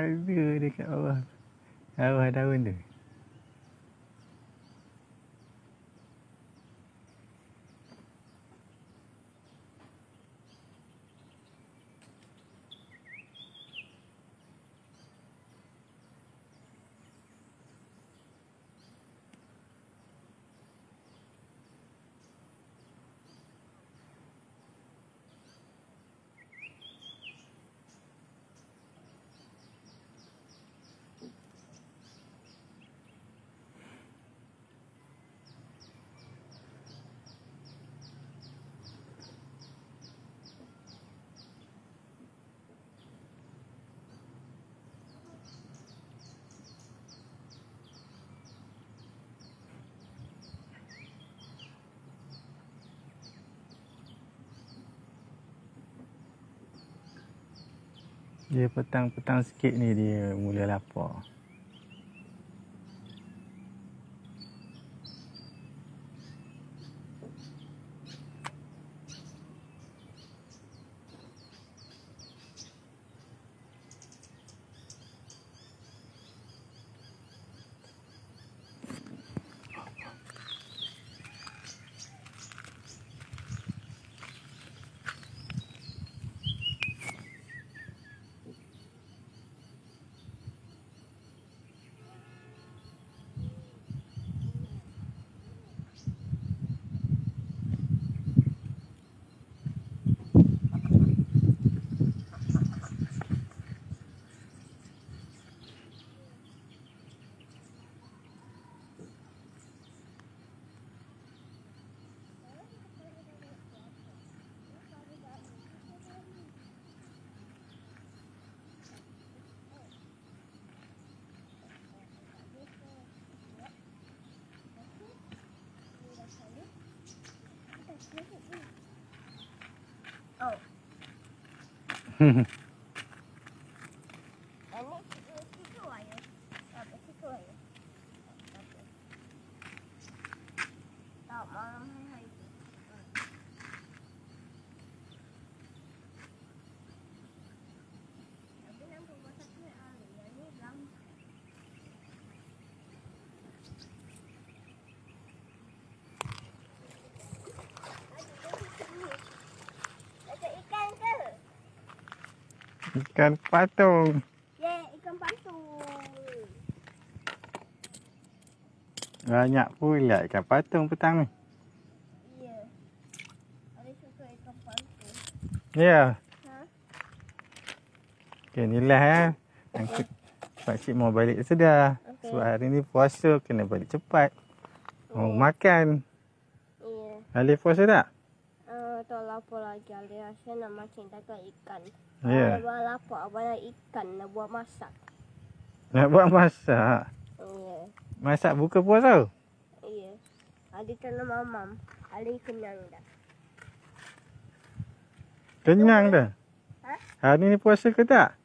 ada dekat bawah bawah daun tu Dia petang-petang sikit ni dia mula lapar. 哼哼。Ikan patung. Ye, ikan patung. Banyak pula ikan patung petang ni. Ya. Yeah. Ha? Okay, ni lah eh. ya. pakcik mau balik sedar. Okay. Sebab hari ni puasa kena balik cepat. Oh, oh makan. Ya. Yeah. Alif puasa tak? Ya. Yeah apa lagi Alia Saya nak makan takut ikan Ya yeah. Abang lapar Abang nak ikan Nak buat masak Nak buat masak Ya yeah. Masak buka puasa. tau Ya yeah. Ali kena mamam Hari kenyang dah Kenyang dah? Ha? Hari ni puasa ke tak?